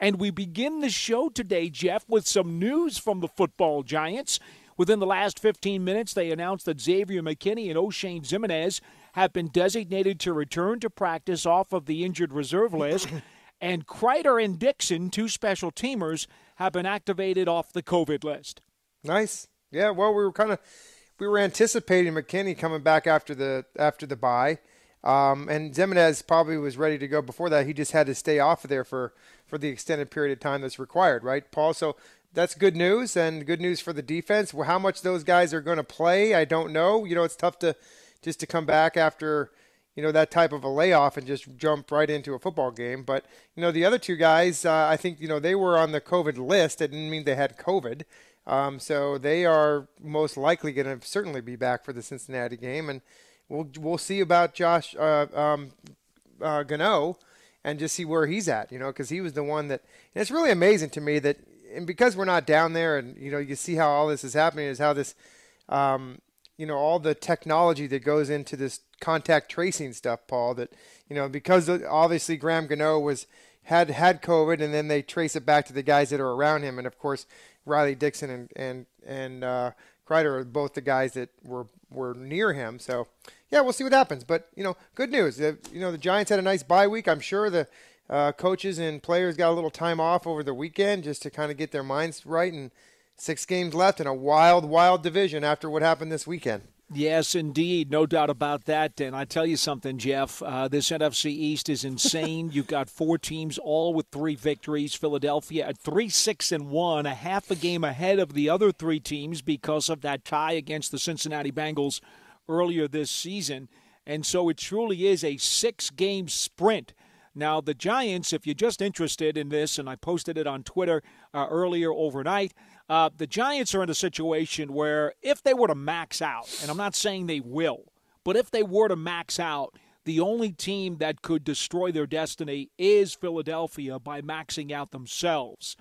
And we begin the show today, Jeff, with some news from the football giants. Within the last 15 minutes, they announced that Xavier McKinney and O'Shane Zimenez have been designated to return to practice off of the injured reserve list. and Kreider and Dixon, two special teamers, have been activated off the COVID list. Nice. Yeah, well, we were kind of we were anticipating McKinney coming back after the after the buy, um, and Zimenez probably was ready to go before that. He just had to stay off of there for, for the extended period of time that's required, right, Paul? So that's good news and good news for the defense. Well, how much those guys are going to play, I don't know. You know, it's tough to just to come back after you know that type of a layoff and just jump right into a football game. But you know, the other two guys, uh, I think you know they were on the COVID list. It didn't mean they had COVID. Um, so they are most likely going to certainly be back for the Cincinnati game, and we'll we'll see about Josh uh, um, uh, Gano and just see where he's at. You know, because he was the one that. And it's really amazing to me that, and because we're not down there, and you know, you see how all this is happening is how this, um, you know, all the technology that goes into this contact tracing stuff, Paul. That you know, because obviously Graham Gano was had had COVID, and then they trace it back to the guys that are around him, and of course Riley Dixon and and and uh, Kreider are both the guys that were were near him. So yeah, we'll see what happens. But you know, good news. you know, the Giants had a nice bye week. I'm sure the uh, coaches and players got a little time off over the weekend just to kind of get their minds right. And six games left in a wild, wild division after what happened this weekend. Yes, indeed, no doubt about that. And I tell you something, Jeff, uh, this NFC East is insane. You've got four teams all with three victories. Philadelphia at three six and one, a half a game ahead of the other three teams because of that tie against the Cincinnati Bengals earlier this season. And so it truly is a six game sprint. Now, the Giants, if you're just interested in this, and I posted it on Twitter uh, earlier overnight, uh, the Giants are in a situation where if they were to max out, and I'm not saying they will, but if they were to max out, the only team that could destroy their destiny is Philadelphia by maxing out themselves.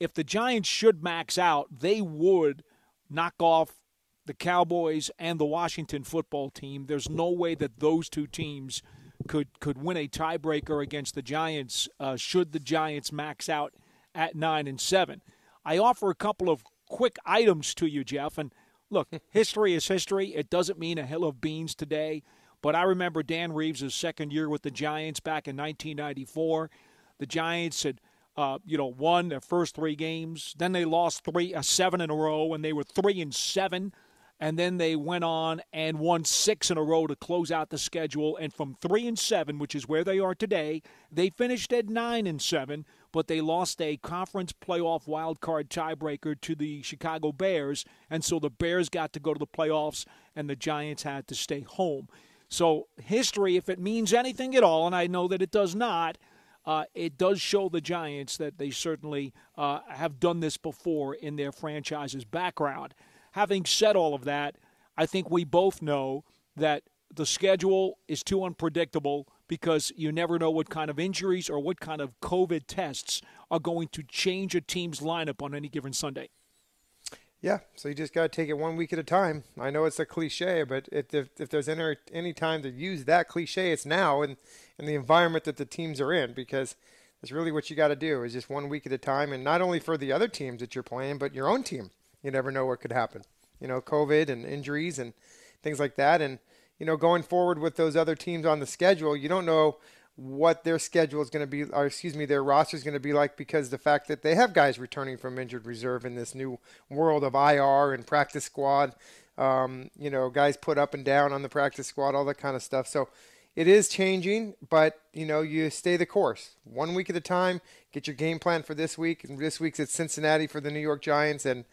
If the Giants should max out, they would knock off the Cowboys and the Washington football team. There's no way that those two teams could could win a tiebreaker against the Giants uh, should the Giants max out at nine and seven. I offer a couple of quick items to you, Jeff. And look, history is history. It doesn't mean a hill of beans today. But I remember Dan Reeves' second year with the Giants back in 1994. The Giants had, uh, you know, won their first three games. Then they lost three, uh, seven in a row, and they were three and seven and then they went on and won six in a row to close out the schedule. And from three and seven, which is where they are today, they finished at nine and seven, but they lost a conference playoff wild card tiebreaker to the Chicago Bears, and so the Bears got to go to the playoffs, and the Giants had to stay home. So history, if it means anything at all, and I know that it does not. Uh, it does show the Giants that they certainly uh, have done this before in their franchise's background having said all of that, I think we both know that the schedule is too unpredictable because you never know what kind of injuries or what kind of COVID tests are going to change a team's lineup on any given Sunday. Yeah, so you just got to take it one week at a time. I know it's a cliche, but if, if, if there's any, any time to use that cliche, it's now and in, in the environment that the teams are in because that's really what you got to do is just one week at a time. And not only for the other teams that you're playing, but your own team. You never know what could happen. You know, COVID and injuries and things like that. And, you know, going forward with those other teams on the schedule, you don't know what their schedule is going to be, or excuse me, their roster is going to be like because the fact that they have guys returning from injured reserve in this new world of IR and practice squad, um, you know, guys put up and down on the practice squad, all that kind of stuff. So it is changing, but you know, you stay the course one week at a time, get your game plan for this week. And this week's at Cincinnati for the New York Giants. And,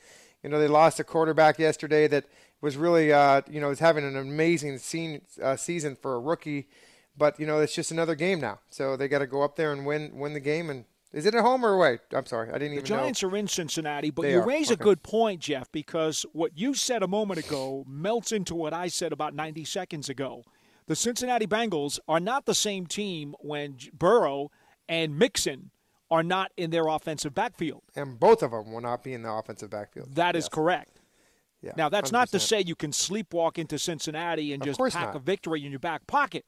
you know, they lost a quarterback yesterday that was really, uh, you know, was having an amazing scene, uh, season for a rookie. But you know, it's just another game now. So they got to go up there and win, win the game. And is it at home or away? I'm sorry, I didn't the even. The Giants know. are in Cincinnati, but they you are. raise okay. a good point, Jeff, because what you said a moment ago melts into what I said about 90 seconds ago. The Cincinnati Bengals are not the same team when Burrow and Mixon are not in their offensive backfield. And both of them will not be in the offensive backfield. That yes. is correct. Yeah, now, that's 100%. not to say you can sleepwalk into Cincinnati and just pack not. a victory in your back pocket,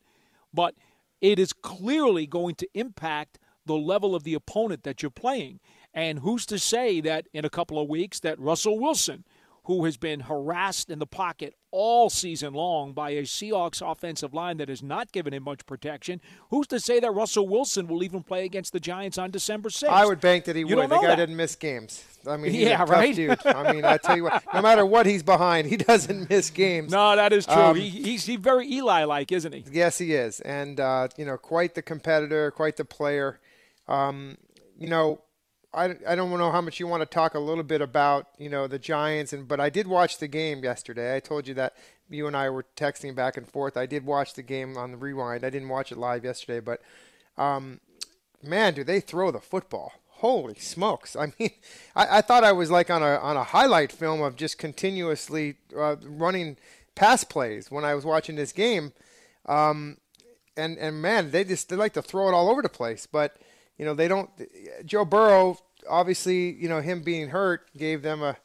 but it is clearly going to impact the level of the opponent that you're playing. And who's to say that in a couple of weeks that Russell Wilson – who has been harassed in the pocket all season long by a Seahawks offensive line that has not given him much protection. Who's to say that Russell Wilson will even play against the Giants on December 6th? I would bank that he you would. The guy that. didn't miss games. I mean, yeah, right? dude. I mean, I tell you what, no matter what he's behind, he doesn't miss games. No, that is true. Um, he, he's he very Eli-like, isn't he? Yes, he is. And, uh, you know, quite the competitor, quite the player. Um, you know, I, I don't know how much you want to talk a little bit about you know the Giants and but I did watch the game yesterday. I told you that you and I were texting back and forth. I did watch the game on the rewind. I didn't watch it live yesterday, but um, man, do they throw the football? Holy smokes! I mean, I, I thought I was like on a on a highlight film of just continuously uh, running pass plays when I was watching this game. Um, and and man, they just they like to throw it all over the place, but you know they don't. Joe Burrow obviously, you know, him being hurt gave them a,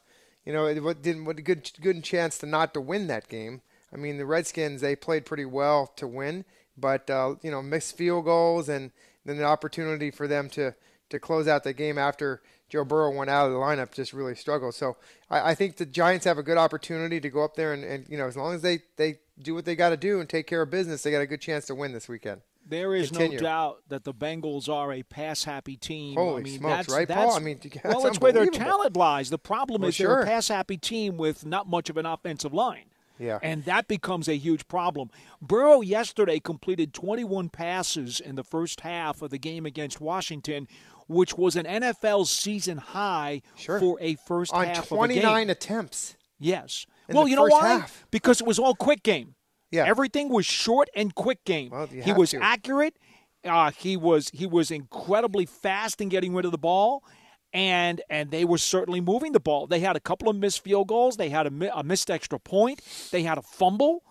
you know, what didn't what a good good chance to not to win that game. I mean, the Redskins they played pretty well to win, but uh, you know, missed field goals and then the opportunity for them to to close out the game after Joe Burrow went out of the lineup just really struggled. So I, I think the Giants have a good opportunity to go up there and, and you know, as long as they they do what they got to do and take care of business, they got a good chance to win this weekend there is continue. no doubt that the Bengals are a pass happy team. Holy I mean, smokes, that's, right, that's, Paul? I mean, that's well, it's where their talent lies. The problem well, is they're a pass happy team with not much of an offensive line. Yeah. And that becomes a huge problem. Burrow yesterday completed 21 passes in the first half of the game against Washington, which was an NFL season high sure. for a first On half 29 attempts. Yes. well, you know why? Half. Because it was all quick game. Yeah. Everything was short and quick game. Well, he was to. accurate. Uh, he was he was incredibly fast in getting rid of the ball, and and they were certainly moving the ball. They had a couple of missed field goals. They had a, a missed extra point. They had a fumble.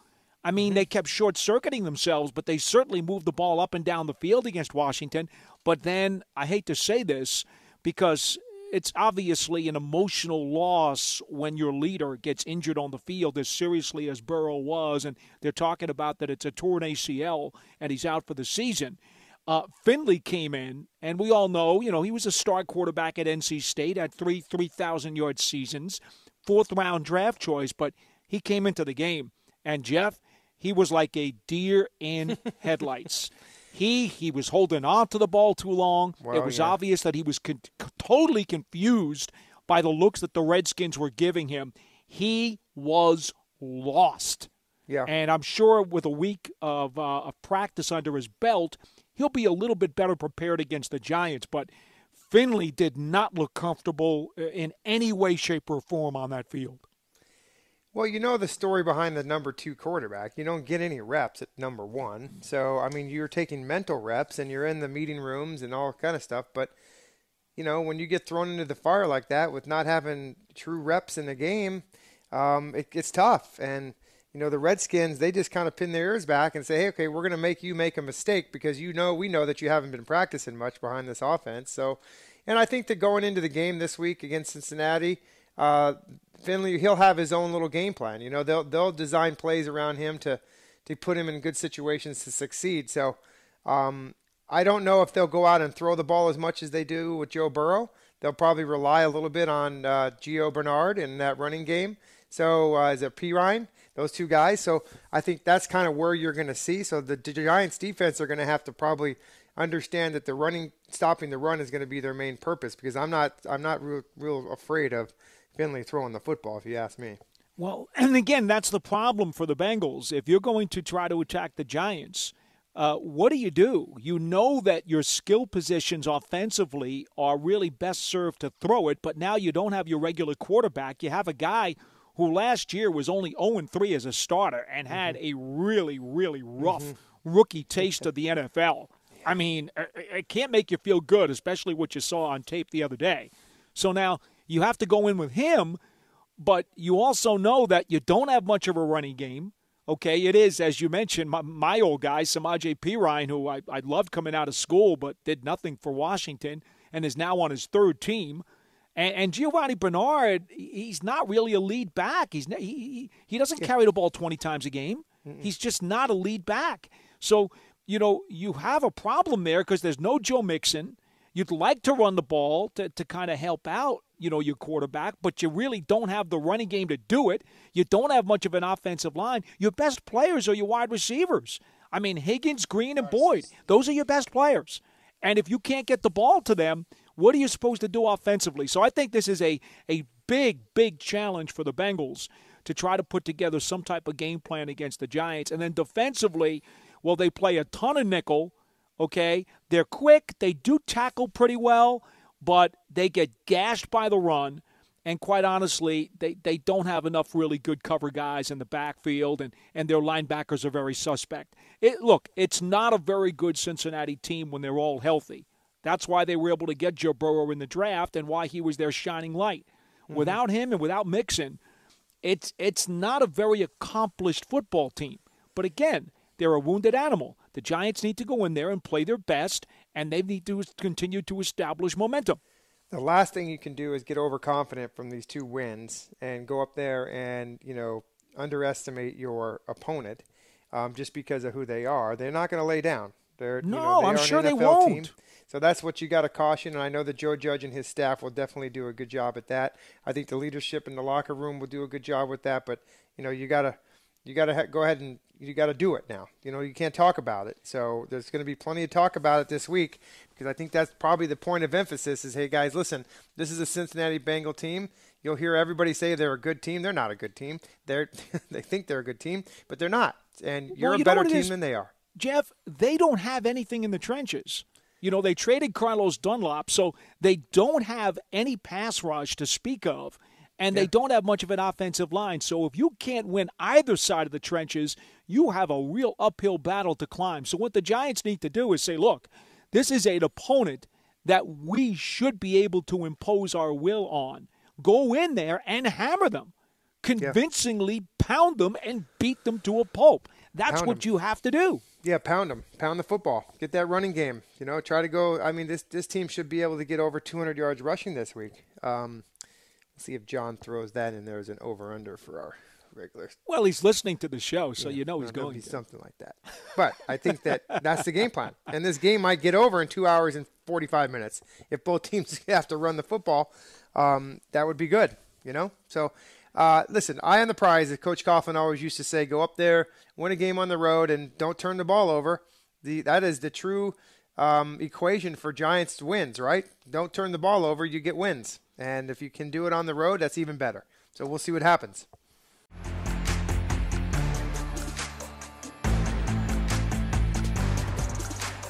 I mean, mm-hmm. they kept short circuiting themselves, but they certainly moved the ball up and down the field against Washington. But then I hate to say this because it's obviously an emotional loss when your leader gets injured on the field as seriously as Burrow was, and they're talking about that it's a torn ACL and he's out for the season. Uh, Finley came in, and we all know, you know, he was a star quarterback at NC State, at three 3,000 yard seasons, fourth round draft choice, but he came into the game. And Jeff, he was like a deer in headlights. He he was holding on to the ball too long. Well, it was yeah. obvious that he was con- totally confused by the looks that the Redskins were giving him. He was lost. Yeah. And I'm sure with a week of, uh, of practice under his belt, he'll be a little bit better prepared against the Giants. But Finley did not look comfortable uh, in any way, shape, or form on that field. Well, you know the story behind the number two quarterback. You don't get any reps at number one. So, I mean, you're taking mental reps and you're in the meeting rooms and all kind of stuff. But, you know, when you get thrown into the fire like that with not having true reps in the game, um, it tough. And, you know, the Redskins, they just kind of pin their ears back and say, hey, okay, we're going to make you make a mistake because you know, we know that you haven't been practicing much behind this offense. So, and I think that going into the game this week against Cincinnati, uh, Finley, he'll have his own little game plan. You know, they'll they'll design plays around him to to put him in good situations to succeed. So um, I don't know if they'll go out and throw the ball as much as they do with Joe Burrow. They'll probably rely a little bit on uh, Gio Bernard in that running game. So uh, is it P Ryan? Those two guys. So I think that's kind of where you're going to see. So the Giants defense are going to have to probably understand that the running, stopping the run is going to be their main purpose because I'm not, I'm not real, real afraid of Finley throwing the football, if you ask me. Well, and again, that's the problem for the Bengals. If you're going to try to attack the Giants, uh, what do you do? You know that your skill positions offensively are really best served to throw it, but now you don't have your regular quarterback. You have a guy who last year was only 0 3 as a starter and mm-hmm. had mm-hmm. a really, really mm-hmm. rough mm-hmm. rookie taste of the NFL. I mean, it can't make you feel good, especially what you saw on tape the other day. So now you have to go in with him, but you also know that you don't have much of a running game. Okay, it is, as you mentioned, my, my old guy, Samaje Ryan, who I, I loved coming out of school but did nothing for Washington and is now on his third team. And, and Giovanni Bernard, he's not really a lead back. He's he, he doesn't carry the ball 20 times a game. Mm-mm. He's just not a lead back. So, you know, you have a problem there because there's no Joe Mixon you'd like to run the ball to, to kind of help out you know your quarterback but you really don't have the running game to do it you don't have much of an offensive line your best players are your wide receivers i mean higgins green and boyd those are your best players and if you can't get the ball to them what are you supposed to do offensively so i think this is a, a big big challenge for the bengals to try to put together some type of game plan against the giants and then defensively well they play a ton of nickel Okay, they're quick. They do tackle pretty well, but they get gashed by the run. And quite honestly, they, they don't have enough really good cover guys in the backfield, and, and their linebackers are very suspect. It, look, it's not a very good Cincinnati team when they're all healthy. That's why they were able to get Joe Burrow in the draft and why he was their shining light. Mm-hmm. Without him and without Mixon, it's, it's not a very accomplished football team. But again, they're a wounded animal. The Giants need to go in there and play their best, and they need to continue to establish momentum. The last thing you can do is get overconfident from these two wins and go up there and, you know, underestimate your opponent um, just because of who they are. They're not going to lay down. They're, no, you know, they I'm sure they won't. Team. So that's what you got to caution. And I know that Joe Judge and his staff will definitely do a good job at that. I think the leadership in the locker room will do a good job with that. But you know, you got to you got to ha- go ahead and you got to do it now. You know, you can't talk about it. So there's going to be plenty of talk about it this week because I think that's probably the point of emphasis is hey guys, listen, this is a Cincinnati Bengal team. You'll hear everybody say they're a good team. They're not a good team. They're they think they're a good team, but they're not. And you're well, you a better team than they are. Jeff, they don't have anything in the trenches. You know, they traded Carlos Dunlop, so they don't have any pass rush to speak of and yeah. they don't have much of an offensive line. So if you can't win either side of the trenches, you have a real uphill battle to climb. So what the Giants need to do is say, look, this is an opponent that we should be able to impose our will on. Go in there and hammer them, convincingly yeah. pound them and beat them to a pulp. That's pound what them. you have to do. Yeah, pound them, pound the football, get that running game. You know, try to go. I mean, this this team should be able to get over 200 yards rushing this week. Um, see if John throws that in there as an over under for our regulars. Well, he's listening to the show, so yeah, you know he's going to be something like that. But I think that that's the game plan, and this game might get over in two hours and forty five minutes if both teams have to run the football. Um, that would be good, you know. So. Uh, listen, eye on the prize, as Coach Coughlin always used to say, go up there, win a game on the road, and don't turn the ball over. The, that is the true um, equation for Giants wins, right? Don't turn the ball over, you get wins. And if you can do it on the road, that's even better. So we'll see what happens.